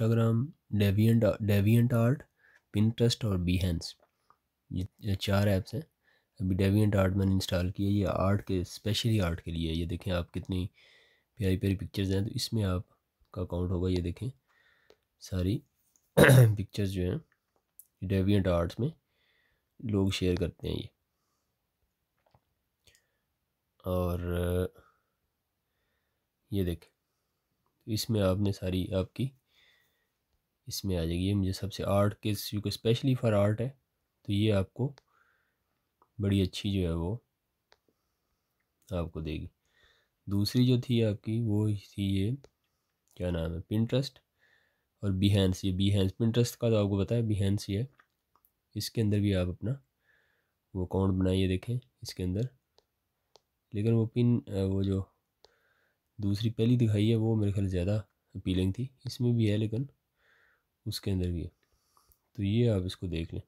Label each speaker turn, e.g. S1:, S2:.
S1: Instagram Deviant Deviant Art Pinterest और Behance ये चार ऐप्स हैं अभी डेवियंट आर्ट मैंने इंस्टॉल किया ये आर्ट के स्पेशली आर्ट के लिए ये देखें आप कितनी प्यारी प्यारी पिक्चर्स हैं तो इसमें आपका अकाउंट होगा ये देखें सारी पिक्चर्स जो हैं डेवियंट आर्ट्स में लोग शेयर करते हैं ये और ये देखें इसमें आपने सारी आपकी इसमें आ जाएगी ये मुझे सबसे आर्ट के क्योंकि स्पेशली फॉर आर्ट है तो ये आपको बड़ी अच्छी जो है वो आपको देगी दूसरी जो थी आपकी वो थी ये क्या नाम है पिंट्रस्ट और बीहेंस ये बीहेंस पिंट्रस्ट का तो आपको पता है बीहेंस ये इसके अंदर भी आप अपना वो अकाउंट बनाइए देखें इसके अंदर लेकिन वो पिन वो जो दूसरी पहली दिखाई है वो मेरे ख्याल ज़्यादा अपीलिंग थी इसमें भी है लेकिन उसके अंदर भी है तो ये आप इसको देख लें